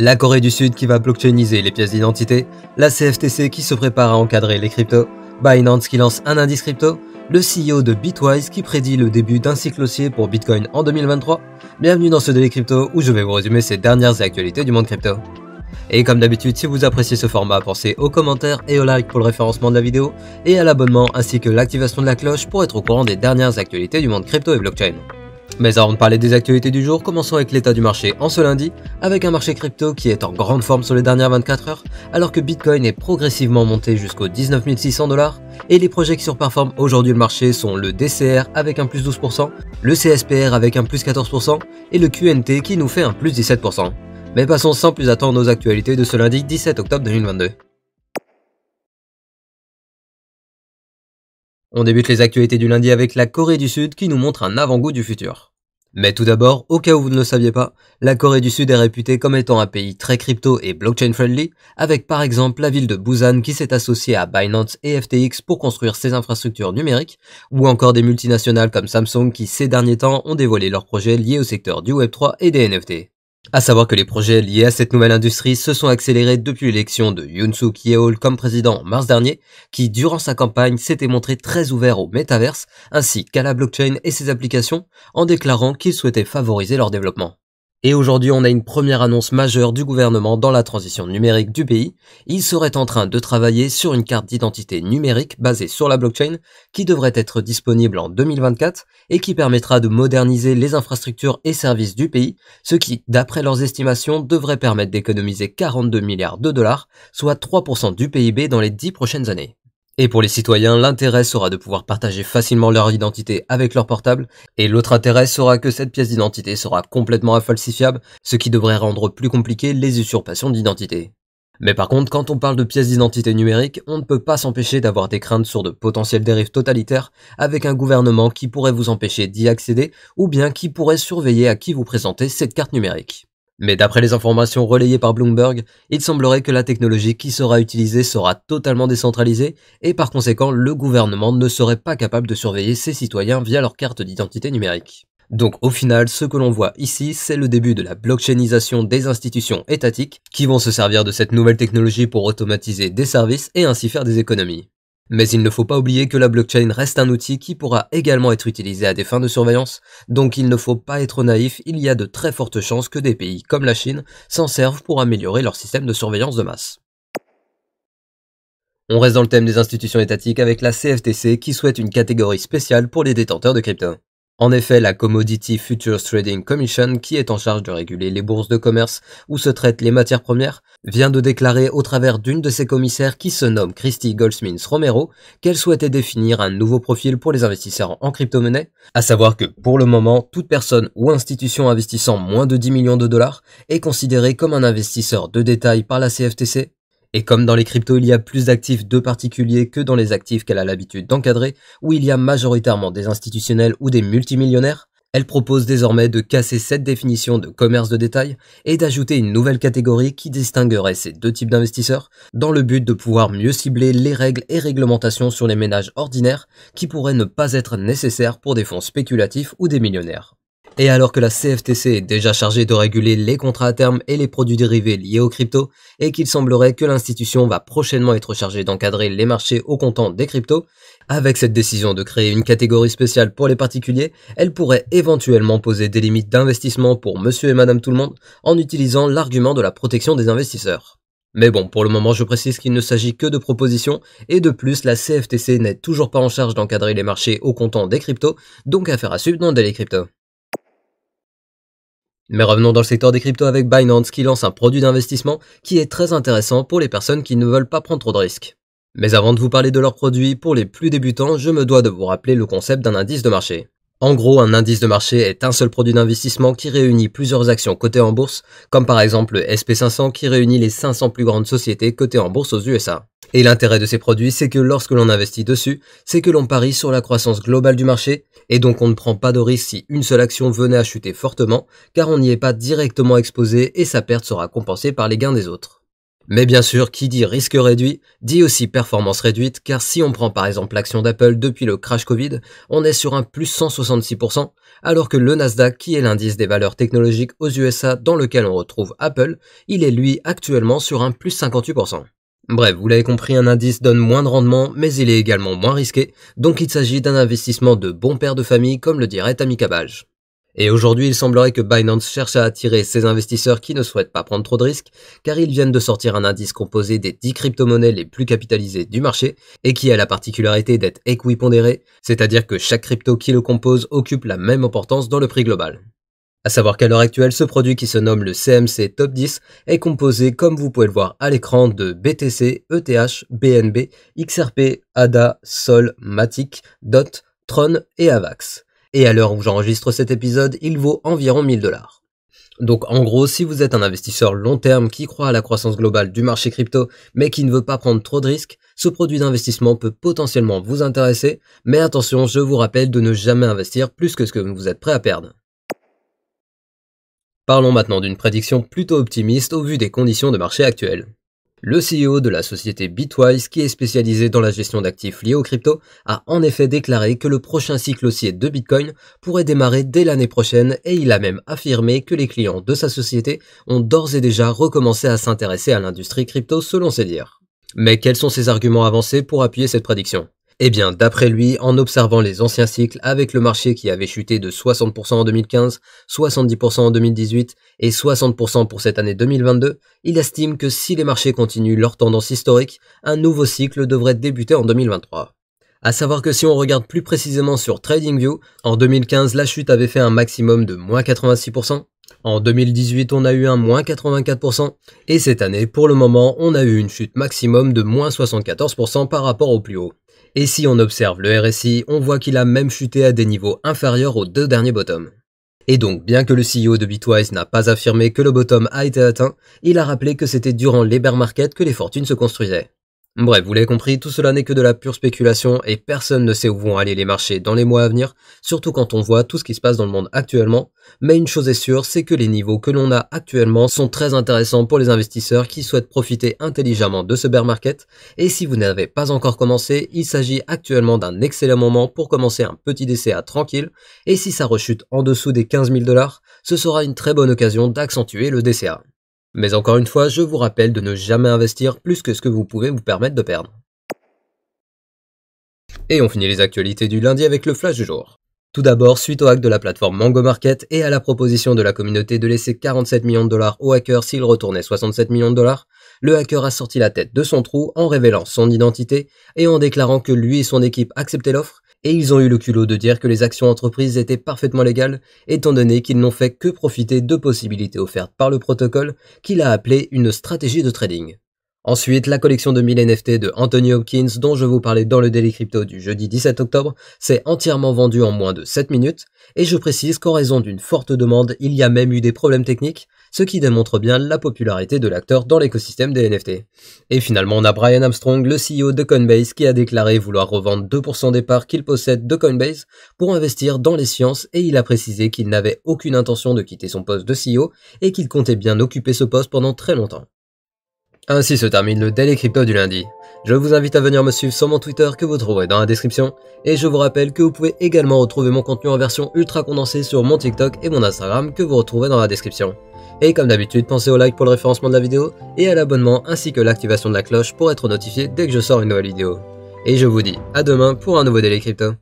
la Corée du Sud qui va blockchainiser les pièces d'identité, la CFTC qui se prépare à encadrer les cryptos, Binance qui lance un indice crypto, le CEO de Bitwise qui prédit le début d'un cycle haussier pour Bitcoin en 2023. Bienvenue dans ce délai Crypto où je vais vous résumer ces dernières actualités du monde crypto. Et comme d'habitude, si vous appréciez ce format, pensez aux commentaires et au like pour le référencement de la vidéo et à l'abonnement ainsi que l'activation de la cloche pour être au courant des dernières actualités du monde crypto et blockchain. Mais avant de parler des actualités du jour, commençons avec l'état du marché en ce lundi, avec un marché crypto qui est en grande forme sur les dernières 24 heures, alors que Bitcoin est progressivement monté jusqu'aux 19 600 dollars, et les projets qui surperforment aujourd'hui le marché sont le DCR avec un plus 12%, le CSPR avec un plus 14%, et le QNT qui nous fait un plus 17%. Mais passons sans plus attendre aux actualités de ce lundi 17 octobre 2022. On débute les actualités du lundi avec la Corée du Sud qui nous montre un avant-goût du futur. Mais tout d'abord, au cas où vous ne le saviez pas, la Corée du Sud est réputée comme étant un pays très crypto et blockchain friendly, avec par exemple la ville de Busan qui s'est associée à Binance et FTX pour construire ses infrastructures numériques, ou encore des multinationales comme Samsung qui ces derniers temps ont dévoilé leurs projets liés au secteur du Web3 et des NFT. À savoir que les projets liés à cette nouvelle industrie se sont accélérés depuis l'élection de Yoon-suk Yeol comme président en mars dernier, qui durant sa campagne s'était montré très ouvert au metaverse ainsi qu'à la blockchain et ses applications en déclarant qu'il souhaitait favoriser leur développement. Et aujourd'hui, on a une première annonce majeure du gouvernement dans la transition numérique du pays. Il serait en train de travailler sur une carte d'identité numérique basée sur la blockchain qui devrait être disponible en 2024 et qui permettra de moderniser les infrastructures et services du pays, ce qui, d'après leurs estimations, devrait permettre d'économiser 42 milliards de dollars, soit 3% du PIB dans les 10 prochaines années. Et pour les citoyens, l'intérêt sera de pouvoir partager facilement leur identité avec leur portable, et l'autre intérêt sera que cette pièce d'identité sera complètement infalsifiable, ce qui devrait rendre plus compliquées les usurpations d'identité. Mais par contre, quand on parle de pièces d'identité numérique, on ne peut pas s'empêcher d'avoir des craintes sur de potentielles dérives totalitaires avec un gouvernement qui pourrait vous empêcher d'y accéder ou bien qui pourrait surveiller à qui vous présentez cette carte numérique. Mais d'après les informations relayées par Bloomberg, il semblerait que la technologie qui sera utilisée sera totalement décentralisée et par conséquent le gouvernement ne serait pas capable de surveiller ses citoyens via leur carte d'identité numérique. Donc au final, ce que l'on voit ici, c'est le début de la blockchainisation des institutions étatiques qui vont se servir de cette nouvelle technologie pour automatiser des services et ainsi faire des économies. Mais il ne faut pas oublier que la blockchain reste un outil qui pourra également être utilisé à des fins de surveillance, donc il ne faut pas être naïf, il y a de très fortes chances que des pays comme la Chine s'en servent pour améliorer leur système de surveillance de masse. On reste dans le thème des institutions étatiques avec la CFTC qui souhaite une catégorie spéciale pour les détenteurs de crypto. En effet, la Commodity Futures Trading Commission, qui est en charge de réguler les bourses de commerce où se traitent les matières premières, vient de déclarer au travers d'une de ses commissaires qui se nomme Christy Goldsmith Romero qu'elle souhaitait définir un nouveau profil pour les investisseurs en crypto-monnaie, à savoir que pour le moment, toute personne ou institution investissant moins de 10 millions de dollars est considérée comme un investisseur de détail par la CFTC et comme dans les cryptos, il y a plus d'actifs de particuliers que dans les actifs qu'elle a l'habitude d'encadrer, où il y a majoritairement des institutionnels ou des multimillionnaires, elle propose désormais de casser cette définition de commerce de détail et d'ajouter une nouvelle catégorie qui distinguerait ces deux types d'investisseurs dans le but de pouvoir mieux cibler les règles et réglementations sur les ménages ordinaires qui pourraient ne pas être nécessaires pour des fonds spéculatifs ou des millionnaires. Et alors que la CFTC est déjà chargée de réguler les contrats à terme et les produits dérivés liés aux cryptos, et qu'il semblerait que l'institution va prochainement être chargée d'encadrer les marchés au comptant des cryptos, avec cette décision de créer une catégorie spéciale pour les particuliers, elle pourrait éventuellement poser des limites d'investissement pour monsieur et madame tout le monde en utilisant l'argument de la protection des investisseurs. Mais bon, pour le moment, je précise qu'il ne s'agit que de propositions, et de plus, la CFTC n'est toujours pas en charge d'encadrer les marchés au comptant des cryptos, donc affaire à suivre dans Daily Crypto. Mais revenons dans le secteur des cryptos avec Binance qui lance un produit d'investissement qui est très intéressant pour les personnes qui ne veulent pas prendre trop de risques. Mais avant de vous parler de leurs produits, pour les plus débutants, je me dois de vous rappeler le concept d'un indice de marché. En gros, un indice de marché est un seul produit d'investissement qui réunit plusieurs actions cotées en bourse, comme par exemple le SP500 qui réunit les 500 plus grandes sociétés cotées en bourse aux USA. Et l'intérêt de ces produits, c'est que lorsque l'on investit dessus, c'est que l'on parie sur la croissance globale du marché, et donc on ne prend pas de risque si une seule action venait à chuter fortement, car on n'y est pas directement exposé et sa perte sera compensée par les gains des autres. Mais bien sûr, qui dit risque réduit, dit aussi performance réduite, car si on prend par exemple l'action d'Apple depuis le crash Covid, on est sur un plus 166%, alors que le Nasdaq, qui est l'indice des valeurs technologiques aux USA dans lequel on retrouve Apple, il est lui actuellement sur un plus 58%. Bref, vous l'avez compris, un indice donne moins de rendement, mais il est également moins risqué, donc il s'agit d'un investissement de bon père de famille, comme le dirait Tammy Cabage. Et aujourd'hui, il semblerait que Binance cherche à attirer ses investisseurs qui ne souhaitent pas prendre trop de risques, car ils viennent de sortir un indice composé des 10 crypto-monnaies les plus capitalisées du marché, et qui a la particularité d'être équipondéré, c'est-à-dire que chaque crypto qui le compose occupe la même importance dans le prix global. À savoir qu'à l'heure actuelle, ce produit qui se nomme le CMC Top 10 est composé, comme vous pouvez le voir à l'écran, de BTC, ETH, BNB, XRP, ADA, SOL, MATIC, DOT, TRON et AVAX. Et à l'heure où j'enregistre cet épisode, il vaut environ 1000 dollars. Donc en gros, si vous êtes un investisseur long terme qui croit à la croissance globale du marché crypto, mais qui ne veut pas prendre trop de risques, ce produit d'investissement peut potentiellement vous intéresser, mais attention, je vous rappelle de ne jamais investir plus que ce que vous êtes prêt à perdre. Parlons maintenant d'une prédiction plutôt optimiste au vu des conditions de marché actuelles. Le CEO de la société Bitwise, qui est spécialisée dans la gestion d'actifs liés aux crypto, a en effet déclaré que le prochain cycle haussier de Bitcoin pourrait démarrer dès l'année prochaine et il a même affirmé que les clients de sa société ont d'ores et déjà recommencé à s'intéresser à l'industrie crypto selon ses dires. Mais quels sont ses arguments avancés pour appuyer cette prédiction eh bien, d'après lui, en observant les anciens cycles avec le marché qui avait chuté de 60% en 2015, 70% en 2018 et 60% pour cette année 2022, il estime que si les marchés continuent leur tendance historique, un nouveau cycle devrait débuter en 2023. À savoir que si on regarde plus précisément sur TradingView, en 2015 la chute avait fait un maximum de moins 86%, en 2018 on a eu un moins 84%, et cette année pour le moment on a eu une chute maximum de moins 74% par rapport au plus haut. Et si on observe le RSI, on voit qu'il a même chuté à des niveaux inférieurs aux deux derniers bottoms. Et donc, bien que le CEO de Bitwise n'a pas affirmé que le bottom a été atteint, il a rappelé que c'était durant les bear que les fortunes se construisaient. Bref, vous l'avez compris, tout cela n'est que de la pure spéculation et personne ne sait où vont aller les marchés dans les mois à venir, surtout quand on voit tout ce qui se passe dans le monde actuellement. Mais une chose est sûre, c'est que les niveaux que l'on a actuellement sont très intéressants pour les investisseurs qui souhaitent profiter intelligemment de ce bear market. Et si vous n'avez pas encore commencé, il s'agit actuellement d'un excellent moment pour commencer un petit DCA tranquille. Et si ça rechute en dessous des 15 000 dollars, ce sera une très bonne occasion d'accentuer le DCA. Mais encore une fois, je vous rappelle de ne jamais investir plus que ce que vous pouvez vous permettre de perdre. Et on finit les actualités du lundi avec le flash du jour. Tout d'abord, suite au hack de la plateforme Mango Market et à la proposition de la communauté de laisser 47 millions de dollars au hacker s'il retournait 67 millions de dollars, le hacker a sorti la tête de son trou en révélant son identité et en déclarant que lui et son équipe acceptaient l'offre, et ils ont eu le culot de dire que les actions entreprises étaient parfaitement légales, étant donné qu'ils n'ont fait que profiter de possibilités offertes par le protocole qu'il a appelé une stratégie de trading. Ensuite, la collection de 1000 NFT de Anthony Hopkins dont je vous parlais dans le Daily Crypto du jeudi 17 octobre s'est entièrement vendue en moins de 7 minutes, et je précise qu'en raison d'une forte demande, il y a même eu des problèmes techniques, ce qui démontre bien la popularité de l'acteur dans l'écosystème des NFT. Et finalement, on a Brian Armstrong, le CEO de Coinbase, qui a déclaré vouloir revendre 2% des parts qu'il possède de Coinbase pour investir dans les sciences et il a précisé qu'il n'avait aucune intention de quitter son poste de CEO et qu'il comptait bien occuper ce poste pendant très longtemps. Ainsi se termine le Daily Crypto du lundi. Je vous invite à venir me suivre sur mon Twitter que vous trouverez dans la description. Et je vous rappelle que vous pouvez également retrouver mon contenu en version ultra condensée sur mon TikTok et mon Instagram que vous retrouverez dans la description. Et comme d'habitude, pensez au like pour le référencement de la vidéo et à l'abonnement ainsi que l'activation de la cloche pour être notifié dès que je sors une nouvelle vidéo. Et je vous dis à demain pour un nouveau Daily Crypto.